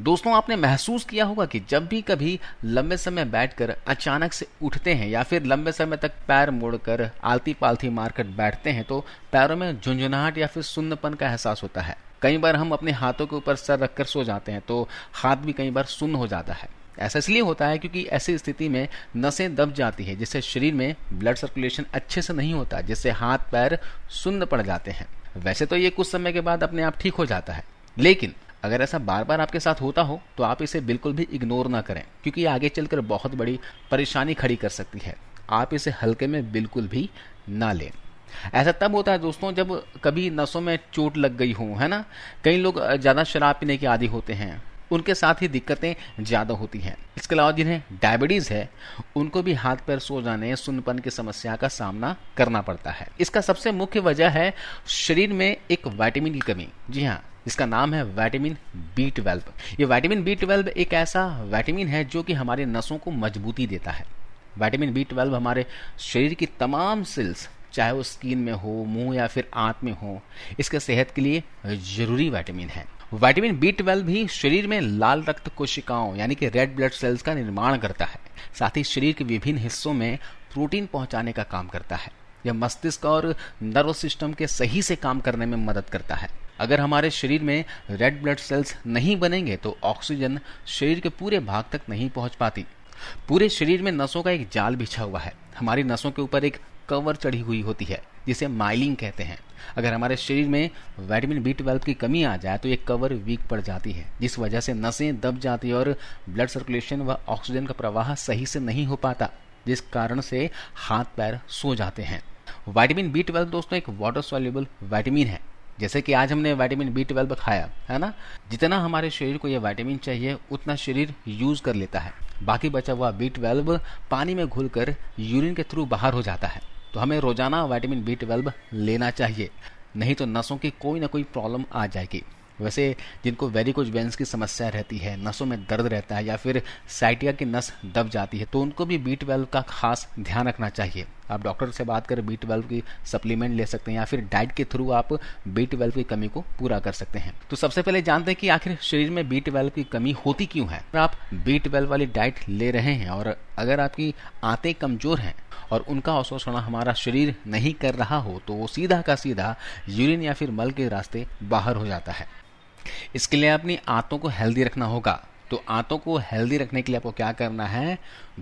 दोस्तों आपने महसूस किया होगा कि जब भी कभी लंबे समय बैठकर अचानक से उठते हैं या फिर लंबे समय तक पैर मोड़कर आलती पालती मारकर बैठते हैं तो पैरों में झुंझुनाहट या फिर सुन्नपन का एहसास होता है कई बार हम अपने हाथों के ऊपर सर रखकर सो जाते हैं तो हाथ भी कई बार सुन्न हो जाता है ऐसा इसलिए होता है क्योंकि ऐसी स्थिति में नसें दब जाती है जिससे शरीर में ब्लड सर्कुलेशन अच्छे से नहीं होता जिससे हाथ पैर सुन्न पड़ जाते हैं वैसे तो ये कुछ समय के बाद अपने आप ठीक हो जाता है लेकिन अगर ऐसा बार बार आपके साथ होता हो तो आप इसे बिल्कुल भी इग्नोर ना करें क्योंकि ये आगे चलकर बहुत बड़ी परेशानी खड़ी कर सकती है आप इसे हल्के में बिल्कुल भी ना लें ऐसा तब होता है दोस्तों जब कभी नसों में चोट लग गई हो है ना कई लोग ज़्यादा शराब पीने के आदि होते हैं उनके साथ ही दिक्कतें ज़्यादा होती हैं इसके अलावा जिन्हें डायबिटीज़ है उनको भी हाथ पैर सो जाने सुनपन की समस्या का सामना करना पड़ता है इसका सबसे मुख्य वजह है शरीर में एक वाइटामिन की कमी जी हाँ इसका नाम है वैटामिन बी ट्वेल्व ये वैटामिन बी ट्वेल्व एक ऐसा वैटामिन है जो कि हमारे नसों को मजबूती देता है वैटामिन बी ट्वेल्व हमारे शरीर की तमाम सेल्स चाहे वो स्किन में हो मुंह या फिर आंत में हो इसके सेहत के लिए ज़रूरी वैटामिन है विटामिन बी ट्वेल्व भी शरीर में लाल रक्त कोशिकाओं यानी कि रेड ब्लड सेल्स का निर्माण करता है साथ ही शरीर के विभिन्न हिस्सों में प्रोटीन पहुंचाने का काम करता है यह मस्तिष्क और नर्व सिस्टम के सही से काम करने में मदद करता है अगर हमारे शरीर में रेड ब्लड सेल्स नहीं बनेंगे तो ऑक्सीजन शरीर के पूरे भाग तक नहीं पहुंच पाती पूरे शरीर में नसों का एक जाल बिछा हुआ है हमारी नसों के ऊपर एक कवर चढ़ी हुई होती है जिसे माइलिंग कहते हैं अगर हमारे शरीर में विटामिन बी ट्वेल्व की कमी आ जाए तो ये कवर वीक पड़ जाती है जिस वजह से नसें दब जाती है और ब्लड सर्कुलेशन व ऑक्सीजन का प्रवाह सही से नहीं हो पाता जिस कारण से हाथ पैर सो जाते हैं वाइटामिन बी ट्वेल्व दोस्तों एक वाटर सॉल्यूबल वाइटामिन है जैसे कि आज हमने वाइटामिन बी ट्वेल्व खाया है ना जितना हमारे शरीर को यह वाइटामिन चाहिए उतना शरीर यूज कर लेता है बाकी बचा हुआ बी ट्वेल्व पानी में घुलकर यूरिन के थ्रू बाहर हो जाता है तो हमें रोजाना वाइटामिन बी ट्वेल्व लेना चाहिए नहीं तो नसों की कोई ना कोई प्रॉब्लम आ जाएगी वैसे जिनको वेरिकोज वेंस की समस्या रहती है नसों में दर्द रहता है या फिर साइटिया की नस दब जाती है तो उनको भी बी ट्वेल्व का खास ध्यान रखना चाहिए आप डॉक्टर से बात कर बी ट्वेल्व की सप्लीमेंट ले सकते हैं या फिर डाइट के थ्रू आप बी ट्वेल्व की कमी को पूरा कर सकते हैं तो सबसे पहले जानते हैं कि आखिर शरीर में बी ट्वेल्व की कमी होती क्यों है आप बी ट्वेल्व वाली डाइट ले रहे हैं और अगर आपकी आते कमजोर हैं और उनका अवशोषण हमारा शरीर नहीं कर रहा हो तो वो सीधा का सीधा यूरिन या फिर मल के रास्ते बाहर हो जाता है इसके लिए अपनी आंतों को हेल्दी रखना होगा तो आंतों को हेल्दी रखने के लिए आपको क्या करना है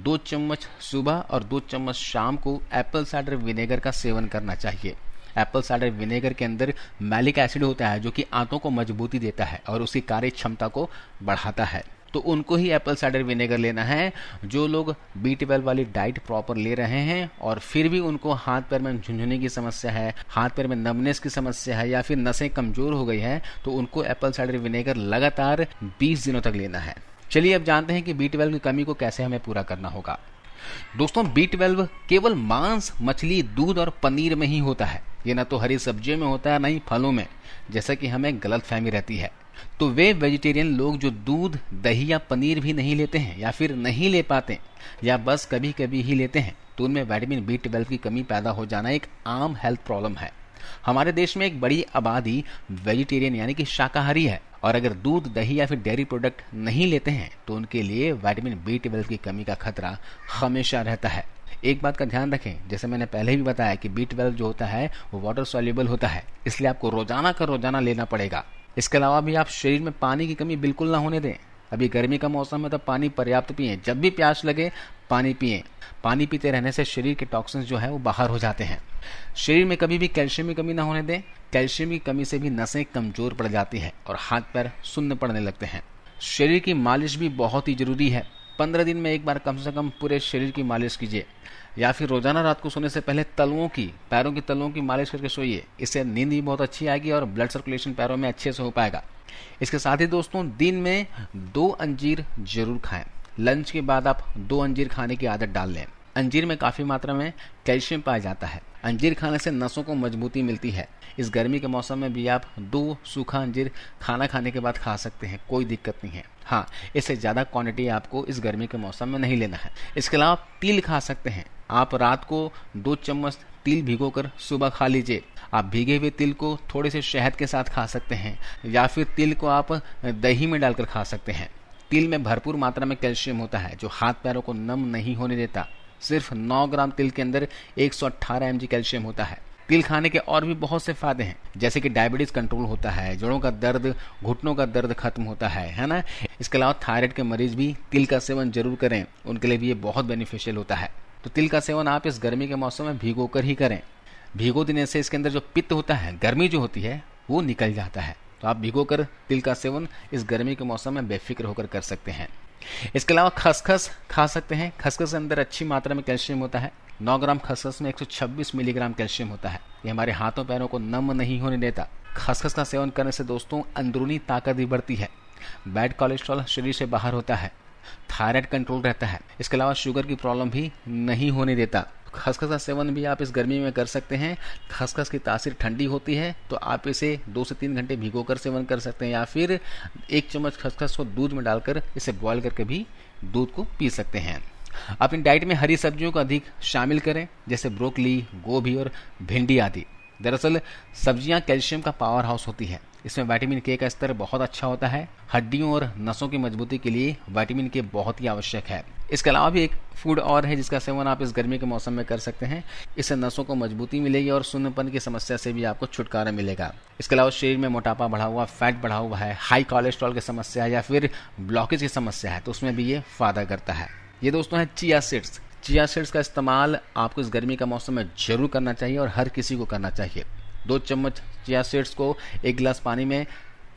दो चम्मच सुबह और दो चम्मच शाम को एप्पल साइडर विनेगर का सेवन करना चाहिए एप्पल साइडर विनेगर के अंदर मैलिक एसिड होता है जो कि आंतों को मजबूती देता है और उसकी कार्य क्षमता को बढ़ाता है तो उनको ही एप्पल साइडर विनेगर लेना है जो लोग बी ट्वेल्व वाली डाइट प्रॉपर ले रहे हैं और फिर भी उनको हाथ पैर में झुंझुने की समस्या है हाथ पैर में नमनेस की समस्या है या फिर नसें कमजोर हो गई है तो उनको एप्पल साइडर विनेगर लगातार बीस दिनों तक लेना है चलिए अब जानते हैं कि बी ट्वेल्व की कमी को कैसे हमें पूरा करना होगा दोस्तों बी ट्वेल्व केवल मांस मछली दूध और पनीर में ही होता है ये ना तो हरी सब्जियों में होता है ना ही फलों में जैसा कि हमें गलत फहमी रहती है तो वे वेजिटेरियन लोग जो दूध दही या पनीर भी नहीं लेते हैं या फिर नहीं ले पाते या बस कभी कभी ही लेते हैं तो उनमें वाइटामिन बी ट्वेल्व की कमी पैदा हो जाना एक आम हेल्थ प्रॉब्लम है हमारे देश में एक बड़ी आबादी वेजिटेरियन यानी कि शाकाहारी है और अगर दूध दही या फिर डेयरी प्रोडक्ट नहीं लेते हैं तो उनके लिए वाइटामिन बी ट्वेल्व की कमी का खतरा हमेशा रहता है एक बात का ध्यान रखें जैसे मैंने पहले भी बताया कि बी ट्वेल्व जो होता है वो वाटर सॉल्यूबल होता है इसलिए आपको रोजाना का रोजाना लेना पड़ेगा इसके अलावा भी आप शरीर में पानी की कमी बिल्कुल ना होने दें अभी गर्मी का मौसम है तो पानी पर्याप्त पिए जब भी प्यास लगे पानी पिए पानी पीते रहने से शरीर के टॉक्सिन जो है वो बाहर हो जाते हैं शरीर में कभी भी कैल्शियम की कमी ना होने दें कैल्शियम की कमी से भी नसें कमजोर पड़ जाती है और हाथ पैर सुन्न पड़ने लगते हैं शरीर की मालिश भी बहुत ही ज़रूरी है पंद्रह दिन में एक बार कम से कम पूरे शरीर की मालिश कीजिए या फिर रोजाना रात को सोने से पहले तलवों की पैरों की तलवों की मालिश करके सोइए इससे नींद भी बहुत अच्छी आएगी और ब्लड सर्कुलेशन पैरों में अच्छे से हो पाएगा इसके साथ ही दोस्तों दिन में दो अंजीर जरूर खाएं लंच के बाद आप दो अंजीर खाने की आदत डाल लें अंजीर में काफ़ी मात्रा में कैल्शियम पाया जाता है अंजीर खाने से नसों को मजबूती मिलती है इस गर्मी के मौसम में भी आप दो सूखा अंजीर खाना खाने के बाद खा सकते हैं कोई दिक्कत नहीं है हाँ इससे ज़्यादा क्वांटिटी आपको इस गर्मी के मौसम में नहीं लेना है इसके अलावा तिल खा सकते हैं आप रात को दो चम्मच तिल भिगो सुबह खा लीजिए आप भीगे हुए तिल को थोड़े से शहद के साथ खा सकते हैं या फिर तिल को आप दही में डालकर खा सकते हैं तिल में भरपूर मात्रा में कैल्शियम होता है जो हाथ पैरों को नम नहीं होने देता सिर्फ 9 ग्राम तिल के अंदर 118 सौ कैल्शियम होता है तिल खाने के और भी बहुत से फायदे हैं जैसे कि डायबिटीज कंट्रोल होता है जड़ों का दर्द घुटनों का दर्द खत्म होता है है ना इसके अलावा थायराइड के मरीज भी तिल का सेवन जरूर करें उनके लिए भी ये बहुत बेनिफिशियल होता है तो तिल का सेवन आप इस गर्मी के मौसम में भिगो कर ही करें भिगो देने से इसके अंदर जो पित्त होता है गर्मी जो होती है वो निकल जाता है तो आप भिगो कर तिल का सेवन इस गर्मी के मौसम में बेफिक्र होकर कर सकते हैं इसके अलावा खसखस खा सकते हैं खसखस के अंदर अच्छी मात्रा में कैल्शियम होता है 9 ग्राम खसखस में 126 मिलीग्राम कैल्शियम होता है ये हमारे हाथों पैरों को नम नहीं होने देता खसखस का सेवन करने से दोस्तों अंदरूनी ताकत भी बढ़ती है बैड कोलेस्ट्रॉल शरीर से बाहर होता है थायराइड कंट्रोल रहता है इसके अलावा शुगर की प्रॉब्लम भी नहीं होने देता खसखस का सेवन भी आप इस गर्मी में कर सकते हैं खसखस की तासीर ठंडी होती है तो आप इसे दो से तीन घंटे भिगो कर सेवन कर सकते हैं या फिर एक चम्मच खसखस को दूध में डालकर इसे बॉयल करके भी दूध को पी सकते हैं अपनी डाइट में हरी सब्जियों को अधिक शामिल करें जैसे ब्रोकली गोभी और भिंडी आदि दरअसल सब्जियां कैल्शियम का पावर हाउस होती है इसमें वाइटामिन के का स्तर बहुत अच्छा होता है हड्डियों और नसों की मजबूती के लिए वाइटामिन के बहुत ही आवश्यक है इसके अलावा भी एक फूड और है जिसका सेवन आप इस गर्मी के मौसम में कर सकते हैं इससे नसों को मजबूती मिलेगी और सुन्नपन की समस्या से भी आपको छुटकारा मिलेगा इसके अलावा शरीर में मोटापा बढ़ा हुआ फैट बढ़ा हुआ है हाई कोलेस्ट्रॉल की समस्या है या फिर ब्लॉकेज की समस्या है तो उसमें भी ये फायदा करता है ये दोस्तों है चिया सीड्स चिया सीड्स का इस्तेमाल आपको इस गर्मी का मौसम में जरूर करना चाहिए और हर किसी को करना चाहिए दो चम्मच चिया सीड्स को एक गिलास पानी में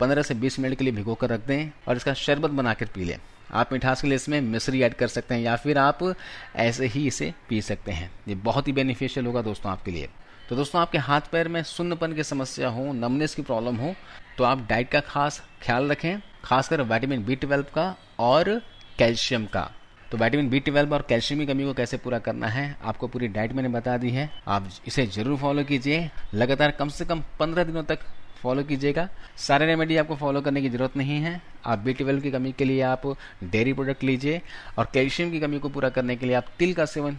15 से 20 मिनट के लिए भिगो कर रख दें और इसका शरबत बनाकर पी लें आप मिठास के लिए इसमें मिश्री ऐड कर सकते हैं या फिर आप ऐसे ही इसे पी सकते हैं ये बहुत ही बेनिफिशियल होगा दोस्तों आपके लिए तो दोस्तों आपके हाथ पैर में सुन्नपन की समस्या हो नमनेस की प्रॉब्लम हो तो आप डाइट का खास ख्याल रखें खासकर वाइटामिन बी ट्वेल्व का और कैल्शियम का तो विटामिन बी ट्वेल्व और कैल्शियम की कमी को कैसे पूरा करना है आपको पूरी डाइट मैंने बता दी है आप इसे जरूर फॉलो कीजिए लगातार कम से कम पंद्रह दिनों तक फॉलो कीजिएगा सारे रेमेडी आपको फॉलो करने की ज़रूरत नहीं है आप बी ट्वेल्व की कमी के लिए आप डेयरी प्रोडक्ट लीजिए और कैल्शियम की कमी को पूरा करने के लिए आप तिल का सेवन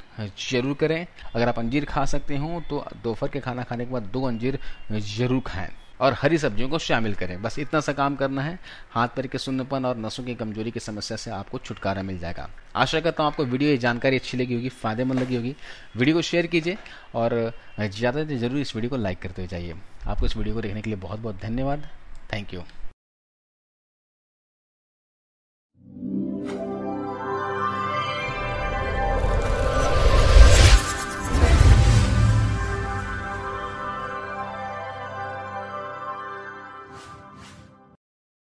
जरूर करें अगर आप अंजीर खा सकते हो तो दोपहर के खाना खाने के बाद दो अंजीर जरूर खाएं और हरी सब्जियों को शामिल करें बस इतना सा काम करना है हाथ पैर के सुन्नपन और नसों की कमजोरी की समस्या से आपको छुटकारा मिल जाएगा आशा करता हूँ आपको वीडियो ये जानकारी अच्छी लगी होगी फायदेमंद लगी होगी वीडियो को शेयर कीजिए और ज़्यादा से ज़रूर इस वीडियो को लाइक करते हुए जाइए आपको इस वीडियो को देखने के लिए बहुत बहुत धन्यवाद थैंक यू